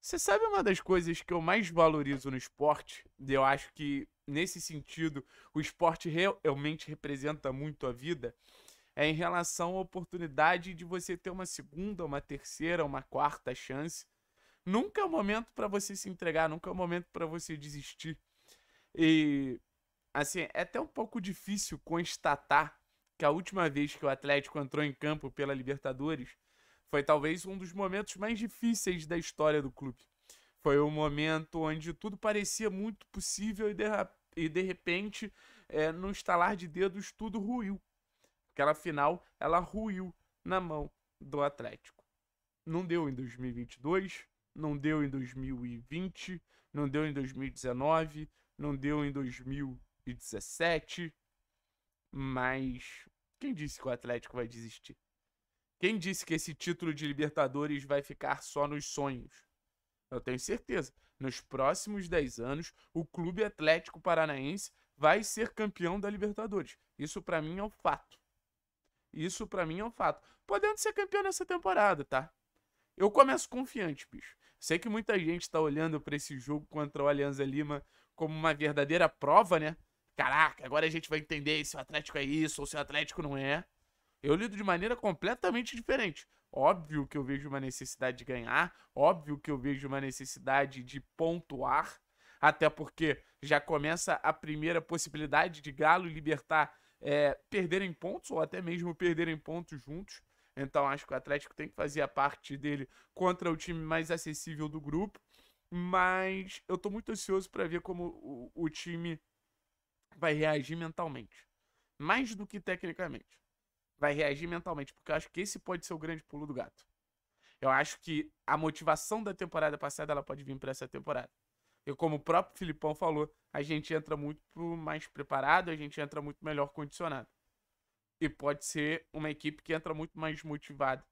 Você sabe uma das coisas que eu mais valorizo no esporte? Eu acho que, nesse sentido, o esporte realmente representa muito a vida. É em relação à oportunidade de você ter uma segunda, uma terceira, uma quarta chance. Nunca é o momento para você se entregar, nunca é o momento para você desistir. E, assim, é até um pouco difícil constatar que a última vez que o Atlético entrou em campo pela Libertadores foi talvez um dos momentos mais difíceis da história do clube. Foi o um momento onde tudo parecia muito possível e de, e de repente, é, no estalar de dedos, tudo ruiu. Aquela final, ela ruiu na mão do Atlético. Não deu em 2022, não deu em 2020, não deu em 2019, não deu em 2017. Mas quem disse que o Atlético vai desistir? Quem disse que esse título de Libertadores vai ficar só nos sonhos? Eu tenho certeza. Nos próximos 10 anos, o Clube Atlético Paranaense vai ser campeão da Libertadores. Isso para mim é um fato. Isso para mim é um fato. Podendo ser campeão nessa temporada, tá? Eu começo confiante, bicho. Sei que muita gente tá olhando para esse jogo contra o Alianza Lima como uma verdadeira prova, né? Caraca, agora a gente vai entender se o Atlético é isso ou se o Atlético não é. Eu lido de maneira completamente diferente. Óbvio que eu vejo uma necessidade de ganhar, óbvio que eu vejo uma necessidade de pontuar, até porque já começa a primeira possibilidade de Galo e Libertar é, perderem pontos ou até mesmo perderem pontos juntos. Então acho que o Atlético tem que fazer a parte dele contra o time mais acessível do grupo. Mas eu estou muito ansioso para ver como o, o time vai reagir mentalmente, mais do que tecnicamente vai reagir mentalmente, porque eu acho que esse pode ser o grande pulo do gato. Eu acho que a motivação da temporada passada ela pode vir para essa temporada. E como o próprio Filipão falou, a gente entra muito mais preparado, a gente entra muito melhor condicionado. E pode ser uma equipe que entra muito mais motivada.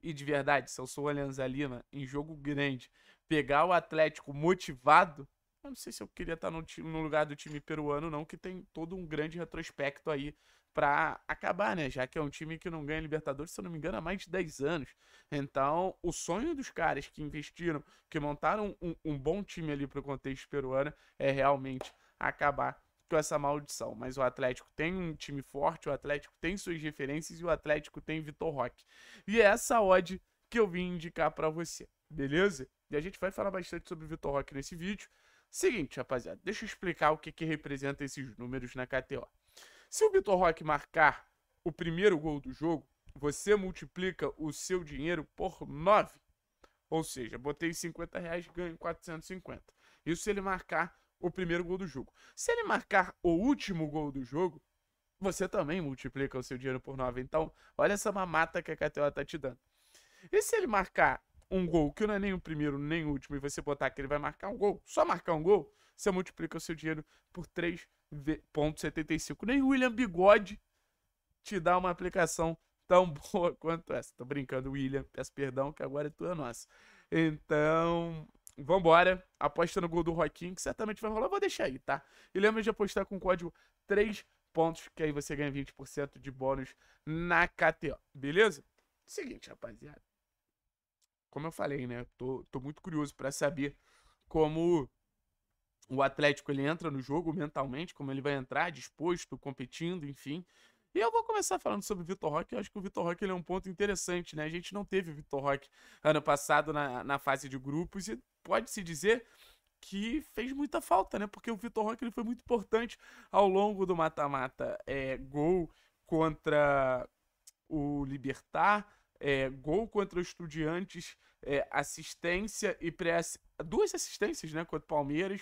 E de verdade, se eu sou o Alianza Lima, em jogo grande, pegar o Atlético motivado, eu não sei se eu queria estar no, no lugar do time peruano, não, que tem todo um grande retrospecto aí para acabar, né? Já que é um time que não ganha Libertadores, se eu não me engano, há mais de 10 anos. Então, o sonho dos caras que investiram, que montaram um, um bom time ali para o contexto peruano, é realmente acabar com essa maldição. Mas o Atlético tem um time forte, o Atlético tem suas referências e o Atlético tem Vitor Roque. E é essa odd que eu vim indicar para você, beleza? E a gente vai falar bastante sobre o Vitor Roque nesse vídeo. Seguinte, rapaziada, deixa eu explicar o que, que representa esses números na KTO. Se o Vitor Roque marcar o primeiro gol do jogo, você multiplica o seu dinheiro por 9. Ou seja, botei 50 reais, ganho 450. Isso se ele marcar o primeiro gol do jogo. Se ele marcar o último gol do jogo, você também multiplica o seu dinheiro por 9. Então, olha essa mamata que a KTO tá te dando. E se ele marcar um gol que não é nem o primeiro nem o último e você botar que ele vai marcar um gol, só marcar um gol, você multiplica o seu dinheiro por 3,75. Nem William Bigode te dá uma aplicação tão boa quanto essa. Tô brincando, William. Peço perdão que agora é tua é nossa. Então, vambora. Aposta no gol do Joaquim, que certamente vai rolar. Vou deixar aí, tá? E lembra de apostar com o código 3 pontos, que aí você ganha 20% de bônus na KTO. Beleza? Seguinte, rapaziada. Como eu falei, né? Tô, tô muito curioso para saber como o Atlético ele entra no jogo mentalmente, como ele vai entrar, disposto, competindo, enfim. E eu vou começar falando sobre o Vitor Roque. Eu acho que o Vitor Roque ele é um ponto interessante, né? A gente não teve o Vitor Roque ano passado na, na fase de grupos e pode-se dizer que fez muita falta, né? Porque o Vitor Roque ele foi muito importante ao longo do mata-mata. É, gol contra o Libertar, é, gol contra o Estudiantes, é, assistência e pré assistência duas assistências, né? Contra o Palmeiras.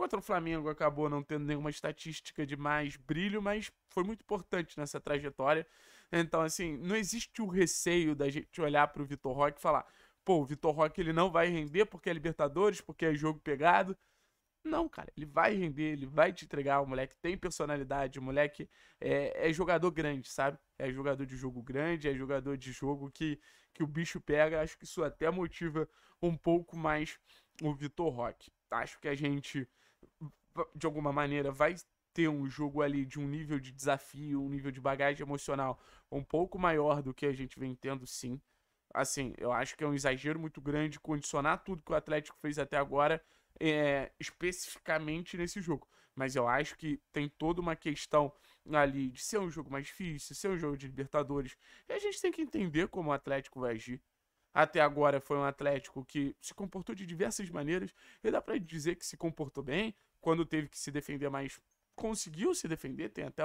Contra o Flamengo acabou não tendo nenhuma estatística de mais brilho, mas foi muito importante nessa trajetória. Então, assim, não existe o receio da gente olhar para o Vitor Roque e falar: pô, o Vitor Roque ele não vai render porque é Libertadores, porque é jogo pegado. Não, cara, ele vai render, ele vai te entregar. O moleque tem personalidade, o moleque é, é, jogador grande, sabe? É jogador de jogo grande, é jogador de jogo que, que o bicho pega. Acho que isso até motiva um pouco mais o Vitor Roque. Acho que a gente de alguma maneira, vai ter um jogo ali de um nível de desafio, um nível de bagagem emocional um pouco maior do que a gente vem tendo, sim. Assim, eu acho que é um exagero muito grande condicionar tudo que o Atlético fez até agora é, especificamente nesse jogo. Mas eu acho que tem toda uma questão ali de ser um jogo mais difícil, ser um jogo de Libertadores. E a gente tem que entender como o Atlético vai agir. Até agora foi um Atlético que se comportou de diversas maneiras. E dá para dizer que se comportou bem, quando teve que se defender mais, conseguiu se defender, tem até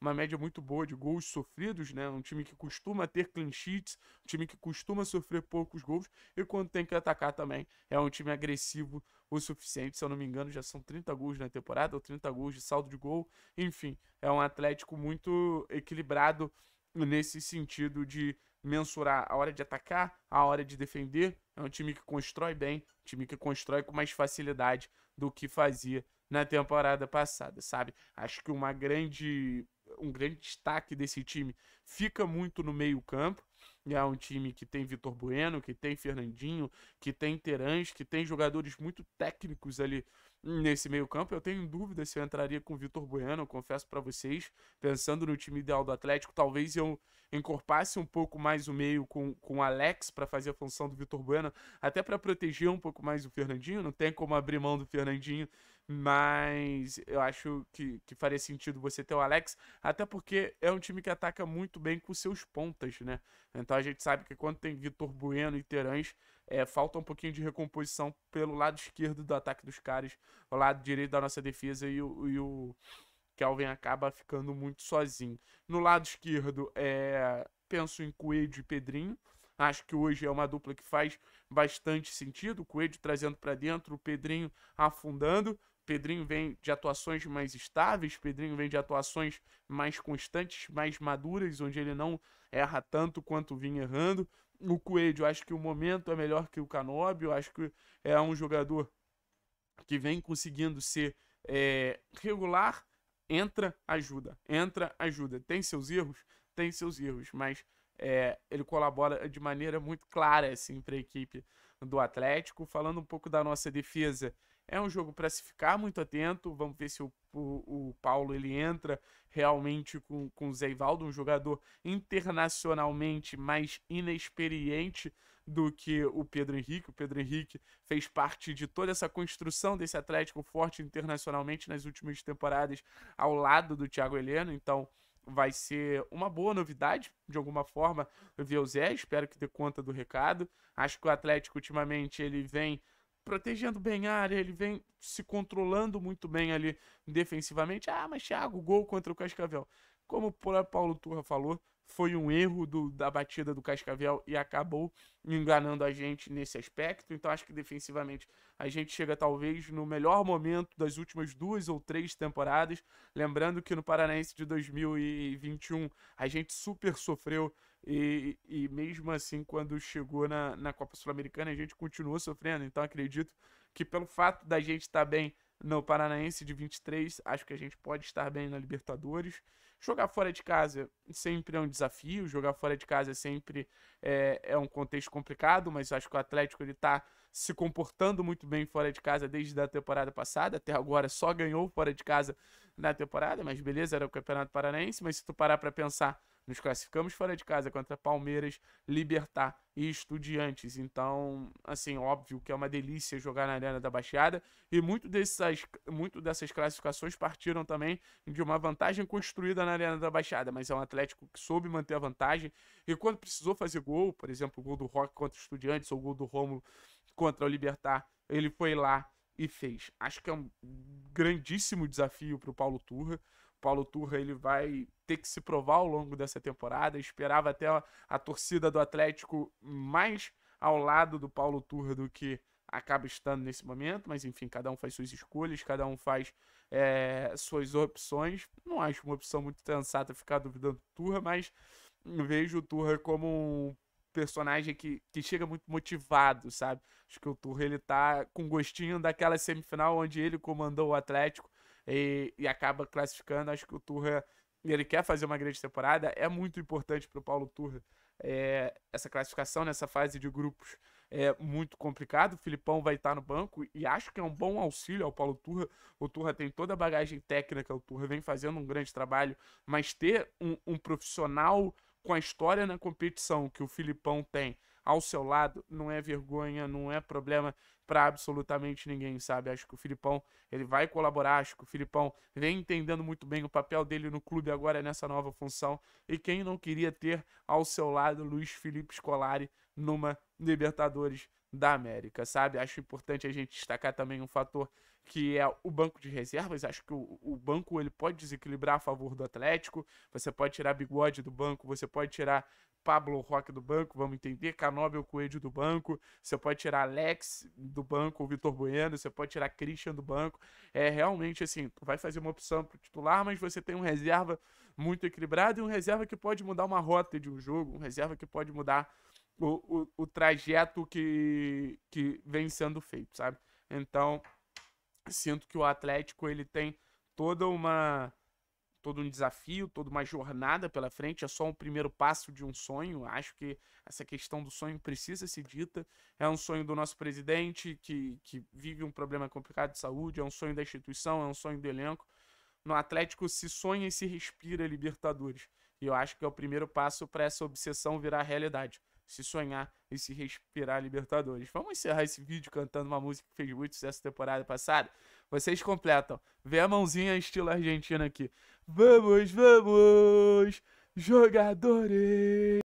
uma média muito boa de gols sofridos, né? Um time que costuma ter clean sheets, um time que costuma sofrer poucos gols, e quando tem que atacar também, é um time agressivo o suficiente, se eu não me engano, já são 30 gols na temporada, ou 30 gols de saldo de gol, enfim, é um Atlético muito equilibrado nesse sentido de mensurar a hora de atacar, a hora de defender. É um time que constrói bem, um time que constrói com mais facilidade do que fazia na temporada passada, sabe? Acho que uma grande um grande destaque desse time fica muito no meio-campo. É um time que tem Vitor Bueno, que tem Fernandinho, que tem Terãs, que tem jogadores muito técnicos ali nesse meio-campo. Eu tenho dúvida se eu entraria com Vitor Bueno, confesso para vocês. Pensando no time ideal do Atlético, talvez eu encorpasse um pouco mais o meio com, com Alex para fazer a função do Vitor Bueno, até para proteger um pouco mais o Fernandinho. Não tem como abrir mão do Fernandinho mas eu acho que, que faria sentido você ter o Alex, até porque é um time que ataca muito bem com seus pontas, né? Então a gente sabe que quando tem Vitor Bueno e Terãs, é, falta um pouquinho de recomposição pelo lado esquerdo do ataque dos caras, o lado direito da nossa defesa e o, e o Kelvin acaba ficando muito sozinho. No lado esquerdo, é, penso em Coelho e Pedrinho. Acho que hoje é uma dupla que faz bastante sentido. O Coelho trazendo para dentro, o Pedrinho afundando. Pedrinho vem de atuações mais estáveis, Pedrinho vem de atuações mais constantes, mais maduras, onde ele não erra tanto quanto vinha errando. O Coelho, acho que o momento é melhor que o eu acho que é um jogador que vem conseguindo ser é, regular, entra, ajuda, entra, ajuda. Tem seus erros? Tem seus erros, mas é, ele colabora de maneira muito clara assim, para a equipe do Atlético. Falando um pouco da nossa defesa, é um jogo para se ficar muito atento. Vamos ver se o, o, o Paulo ele entra realmente com, com o Zé Ivaldo, um jogador internacionalmente mais inexperiente do que o Pedro Henrique. O Pedro Henrique fez parte de toda essa construção desse Atlético forte internacionalmente nas últimas temporadas ao lado do Thiago Heleno. Então vai ser uma boa novidade, de alguma forma, ver o Zé. Espero que dê conta do recado. Acho que o Atlético ultimamente ele vem protegendo bem a área, ele vem se controlando muito bem ali defensivamente. Ah, mas Thiago, gol contra o Cascavel. Como o Paulo Turra falou, foi um erro do, da batida do Cascavel e acabou enganando a gente nesse aspecto. Então acho que defensivamente a gente chega talvez no melhor momento das últimas duas ou três temporadas. Lembrando que no Paranaense de 2021 a gente super sofreu e, e mesmo assim, quando chegou na, na Copa Sul-Americana, a gente continuou sofrendo. Então, acredito que pelo fato da gente estar bem no Paranaense de 23, acho que a gente pode estar bem na Libertadores. Jogar fora de casa sempre é um desafio, jogar fora de casa sempre é, é um contexto complicado, mas acho que o Atlético ele tá se comportando muito bem fora de casa desde a temporada passada, até agora só ganhou fora de casa na temporada, mas beleza, era o Campeonato Paranaense, mas se tu parar para pensar, nos classificamos fora de casa contra Palmeiras, Libertar e Estudiantes. Então, assim, óbvio que é uma delícia jogar na Arena da Baixada. E muito, dessas, muito dessas classificações partiram também de uma vantagem construída na Arena da Baixada. Mas é um Atlético que soube manter a vantagem. E quando precisou fazer gol, por exemplo, o gol do Rock contra Estudiantes ou o gol do Rômulo contra o Libertar, ele foi lá e fez. Acho que é um grandíssimo desafio para o Paulo Turra. Paulo Turra ele vai ter que se provar ao longo dessa temporada. esperava até a, a, torcida do Atlético mais ao lado do Paulo Turra do que acaba estando nesse momento, mas enfim, cada um faz suas escolhas, cada um faz é, suas opções. Não acho uma opção muito sensata ficar duvidando do Turra, mas vejo o Turra como um personagem que, que chega muito motivado, sabe? Acho que o Turra ele tá com gostinho daquela semifinal onde ele comandou o Atlético e, e acaba classificando. Acho que o Turra, ele quer fazer uma grande temporada, é muito importante para o Paulo Turra é, essa classificação nessa fase de grupos é muito complicado. O Filipão vai estar no banco e acho que é um bom auxílio ao Paulo Turra. O Turra tem toda a bagagem técnica, o Turra vem fazendo um grande trabalho, mas ter um, um profissional com a história na competição que o Filipão tem ao seu lado não é vergonha, não é problema para absolutamente ninguém, sabe? Acho que o Filipão, ele vai colaborar, acho que o Filipão vem entendendo muito bem o papel dele no clube agora nessa nova função. E quem não queria ter ao seu lado Luiz Felipe Scolari numa Libertadores da América, sabe? Acho importante a gente destacar também um fator que é o banco de reservas. Acho que o, o, banco ele pode desequilibrar a favor do Atlético. Você pode tirar Bigode do banco, você pode tirar Pablo Roque do banco, vamos entender, Canóbio Coelho do banco, você pode tirar Alex do banco, o Vitor Bueno, você pode tirar Christian do banco. É realmente assim, vai fazer uma opção para o titular, mas você tem um reserva muito equilibrado e um reserva que pode mudar uma rota de um jogo, um reserva que pode mudar o, o, o trajeto que, que vem sendo feito, sabe? Então, sinto que o Atlético ele tem toda uma todo um desafio, toda uma jornada pela frente, é só um primeiro passo de um sonho. Acho que essa questão do sonho precisa ser dita. É um sonho do nosso presidente, que, que vive um problema complicado de saúde, é um sonho da instituição, é um sonho do elenco. No Atlético se sonha e se respira Libertadores. E eu acho que é o primeiro passo para essa obsessão virar realidade se sonhar e se respirar Libertadores. Vamos encerrar esse vídeo cantando uma música que fez muito sucesso temporada passada? Vocês completam. Vê a mãozinha estilo argentino aqui. Vamos, vamos, jogadores!